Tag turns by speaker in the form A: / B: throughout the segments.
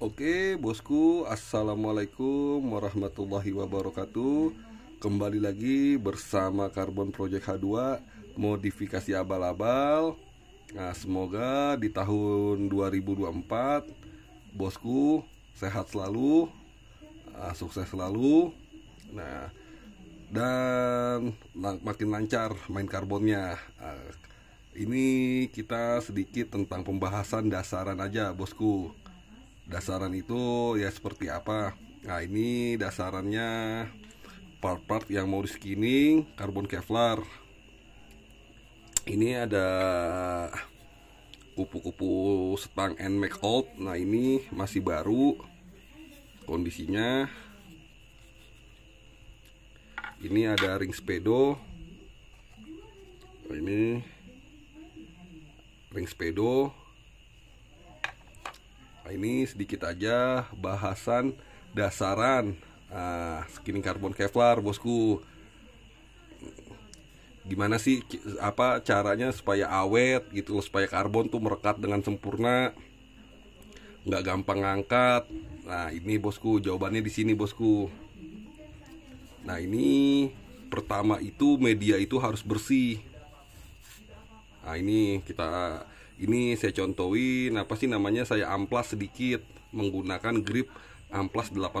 A: Oke bosku Assalamualaikum warahmatullahi wabarakatuh Kembali lagi bersama Carbon Project H2 Modifikasi abal-abal Nah semoga di tahun 2024 Bosku sehat selalu uh, Sukses selalu Nah dan makin lancar main karbonnya uh, ini kita sedikit tentang pembahasan dasaran aja bosku dasaran itu ya seperti apa nah ini dasarannya part-part yang mau di skinning karbon kevlar ini ada kupu-kupu setang NMAX old nah ini masih baru kondisinya ini ada ring spedo nah, ini ring spedo ini sedikit aja bahasan dasaran uh, skinning karbon kevlar bosku gimana sih apa caranya supaya awet gitu loh supaya karbon tuh merekat dengan sempurna nggak gampang ngangkat nah ini bosku jawabannya di sini bosku nah ini pertama itu media itu harus bersih nah ini kita ini saya contohin apa sih namanya saya amplas sedikit menggunakan grip amplas 80 nah,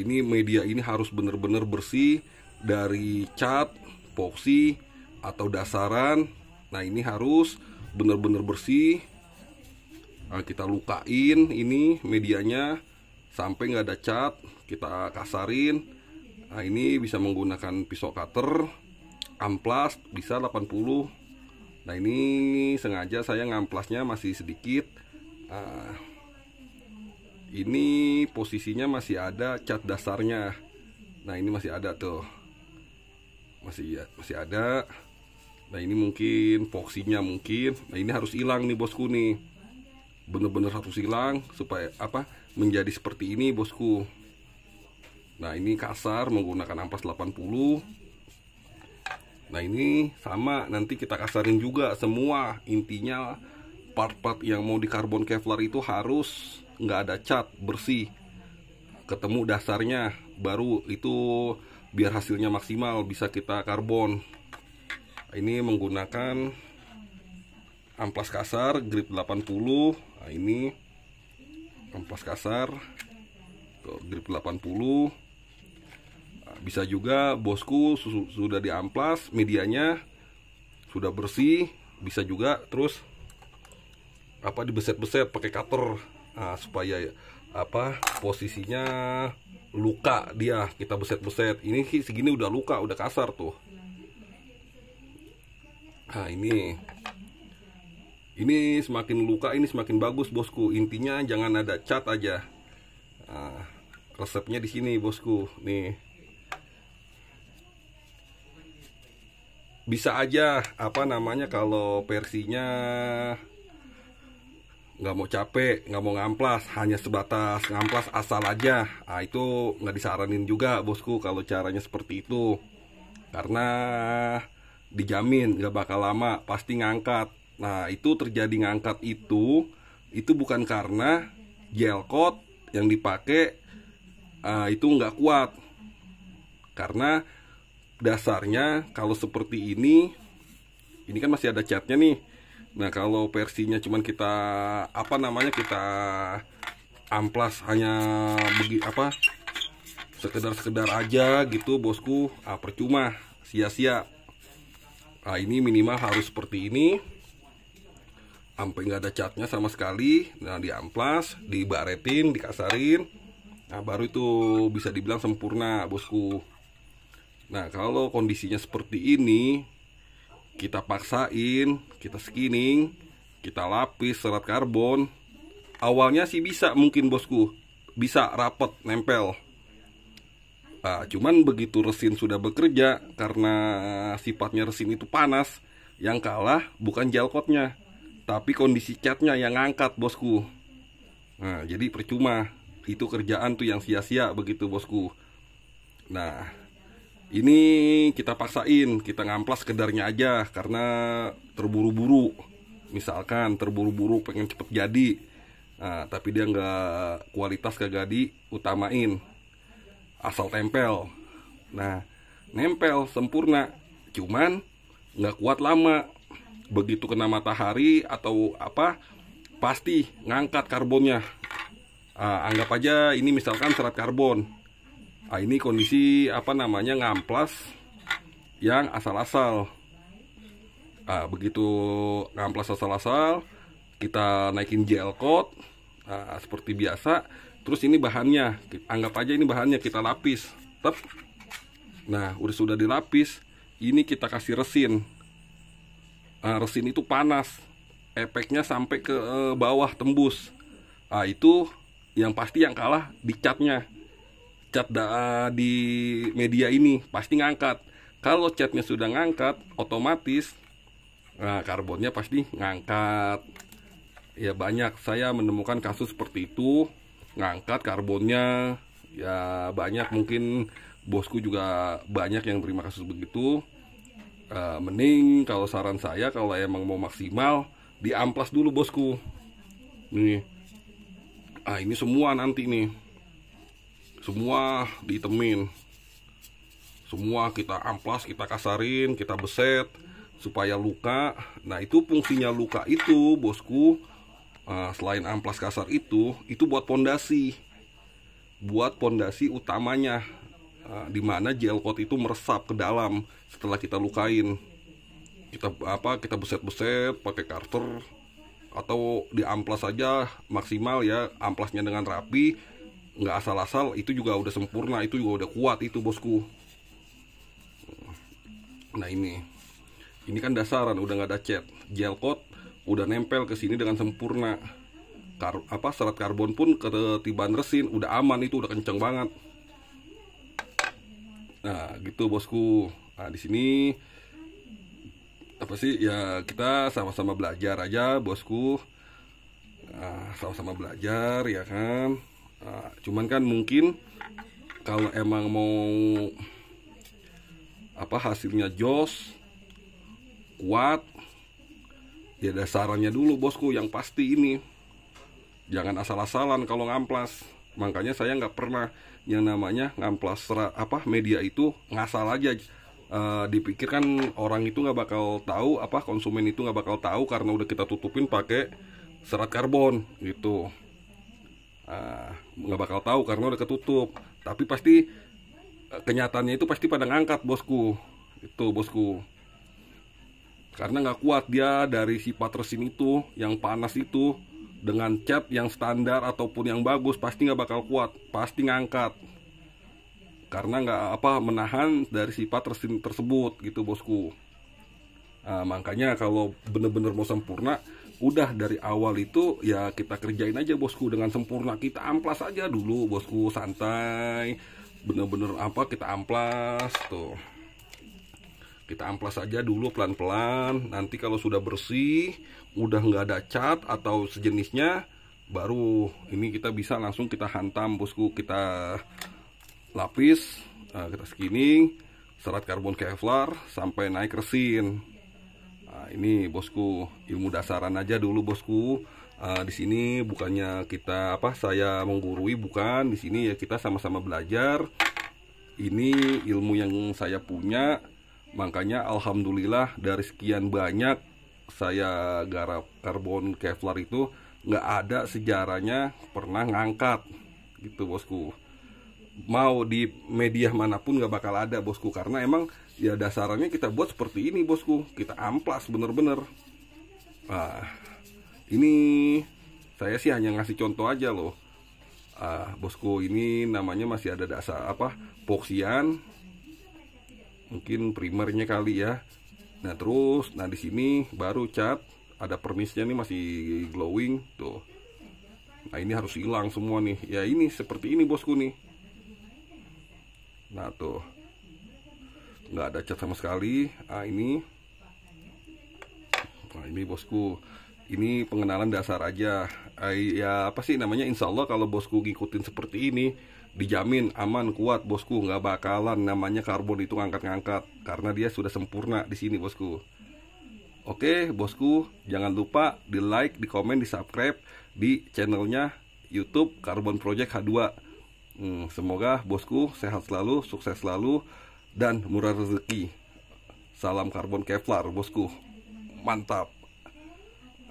A: ini media ini harus benar-benar bersih dari cat poksi atau dasaran nah ini harus benar-benar bersih nah, kita lukain ini medianya sampai nggak ada cat kita kasarin nah ini bisa menggunakan pisau cutter amplas bisa 80 nah ini sengaja saya ngamplasnya masih sedikit uh, ini posisinya masih ada cat dasarnya nah ini masih ada tuh masih masih ada nah ini mungkin foksinya mungkin nah ini harus hilang nih bosku nih bener-bener harus hilang supaya apa menjadi seperti ini bosku Nah ini kasar menggunakan amplas 80 nah ini sama nanti kita kasarin juga semua intinya part-part yang mau di karbon kevlar itu harus nggak ada cat bersih ketemu dasarnya baru itu biar hasilnya maksimal bisa kita karbon ini menggunakan amplas kasar grip 80 nah ini amplas kasar grip 80 bisa juga bosku sudah sudah diamplas medianya sudah bersih bisa juga terus apa dibeset-beset pakai cutter nah, supaya apa posisinya luka dia kita beset-beset ini segini udah luka udah kasar tuh nah ini ini semakin luka ini semakin bagus bosku intinya jangan ada cat aja nah, resepnya di sini bosku nih bisa aja apa namanya kalau versinya nggak mau capek nggak mau ngamplas hanya sebatas ngamplas asal aja nah, itu nggak disaranin juga bosku kalau caranya seperti itu karena dijamin nggak bakal lama pasti ngangkat nah itu terjadi ngangkat itu itu bukan karena gel coat yang dipakai uh, itu nggak kuat karena dasarnya kalau seperti ini ini kan masih ada catnya nih nah kalau versinya cuman kita apa namanya kita amplas hanya begi apa sekedar-sekedar aja gitu bosku ah, percuma sia-sia nah ini minimal harus seperti ini sampai nggak ada catnya sama sekali nah di di dibaretin dikasarin nah baru itu bisa dibilang sempurna bosku Nah kalau kondisinya seperti ini Kita paksain Kita skinning Kita lapis serat karbon Awalnya sih bisa mungkin bosku Bisa rapet nempel nah, Cuman begitu resin sudah bekerja Karena sifatnya resin itu panas Yang kalah bukan jalkotnya Tapi kondisi catnya yang ngangkat bosku Nah jadi percuma Itu kerjaan tuh yang sia-sia begitu bosku Nah ini kita paksain kita ngamplas kedarnya aja karena terburu-buru misalkan terburu-buru pengen cepet jadi nah, tapi dia nggak kualitas kagak utamain asal tempel nah nempel sempurna cuman nggak kuat lama begitu kena matahari atau apa pasti ngangkat karbonnya nah, anggap aja ini misalkan serat karbon Nah, ini kondisi apa namanya ngamplas yang asal-asal. Nah, begitu ngamplas asal-asal, kita naikin gel coat nah, seperti biasa. Terus ini bahannya, anggap aja ini bahannya kita lapis. Tep. Nah, udah sudah dilapis, ini kita kasih resin. Nah, resin itu panas, efeknya sampai ke eh, bawah tembus. Nah, itu yang pasti yang kalah dicatnya chat da di media ini pasti ngangkat kalau chatnya sudah ngangkat otomatis nah, karbonnya pasti ngangkat ya banyak saya menemukan kasus seperti itu ngangkat karbonnya ya banyak mungkin bosku juga banyak yang terima kasus begitu e, mending kalau saran saya kalau emang mau maksimal di amplas dulu bosku nih ah ini semua nanti nih semua ditemin, semua kita amplas kita kasarin kita beset supaya luka nah itu fungsinya luka itu bosku eh, selain amplas kasar itu itu buat pondasi buat pondasi utamanya uh, eh, dimana gel coat itu meresap ke dalam setelah kita lukain kita apa kita beset-beset pakai karter atau di amplas saja maksimal ya amplasnya dengan rapi nggak asal-asal itu juga udah sempurna itu juga udah kuat itu bosku nah ini ini kan dasaran udah nggak ada cat gel coat udah nempel ke sini dengan sempurna Kar apa serat karbon pun ketiban resin udah aman itu udah kenceng banget nah gitu bosku nah di sini apa sih ya kita sama-sama belajar aja bosku nah, sama-sama nah, belajar ya kan nah, cuman kan mungkin kalau emang mau apa hasilnya jos kuat ya dasarannya dulu bosku yang pasti ini jangan asal-asalan kalau ngamplas makanya saya nggak pernah yang namanya ngamplas apa media itu ngasal aja e, eh, dipikirkan orang itu nggak bakal tahu apa konsumen itu nggak bakal tahu karena udah kita tutupin pakai serat karbon gitu Ah, nggak uh, bakal tahu karena udah ketutup tapi pasti eh, kenyataannya itu pasti pada ngangkat bosku itu bosku karena nggak kuat dia dari si patresin itu yang panas itu dengan cat yang standar ataupun yang bagus pasti nggak bakal kuat pasti ngangkat karena nggak apa menahan dari si patresin tersebut gitu bosku nah, makanya kalau bener-bener mau sempurna udah dari awal itu ya kita kerjain aja bosku dengan sempurna kita amplas aja dulu bosku santai bener-bener apa kita amplas tuh kita amplas aja dulu pelan-pelan nanti kalau sudah bersih udah nggak ada cat atau sejenisnya baru ini kita bisa langsung kita hantam bosku kita lapis eh, kita skinning serat karbon kevlar sampai naik resin Nah, ini bosku, ilmu dasaran aja dulu bosku. Uh, di sini bukannya kita apa saya menggurui bukan, di sini ya kita sama-sama belajar. Ini ilmu yang saya punya. Makanya alhamdulillah dari sekian banyak saya garap karbon Kevlar itu nggak ada sejarahnya pernah ngangkat gitu bosku mau di media manapun nggak bakal ada bosku karena emang ya dasarannya kita buat seperti ini bosku kita amplas bener-bener nah, ini saya sih hanya ngasih contoh aja loh ah, bosku ini namanya masih ada dasar apa poksian mungkin primernya kali ya nah terus nah di sini baru cat ada permisnya nih masih glowing tuh nah ini harus hilang semua nih ya ini seperti ini bosku nih nah tuh nggak ada cat sama sekali ah ini nah ini bosku ini pengenalan dasar aja ah, ya apa sih namanya insya Allah kalau bosku ngikutin seperti ini dijamin aman kuat bosku nggak bakalan namanya karbon itu ngangkat-ngangkat karena dia sudah sempurna di sini bosku oke bosku jangan lupa di like di komen di subscribe di channelnya YouTube Carbon Project H2 hmm, semoga bosku sehat selalu sukses selalu dan murah rezeki. Salam karbon Kevlar, bosku. Mantap.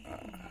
A: Ah.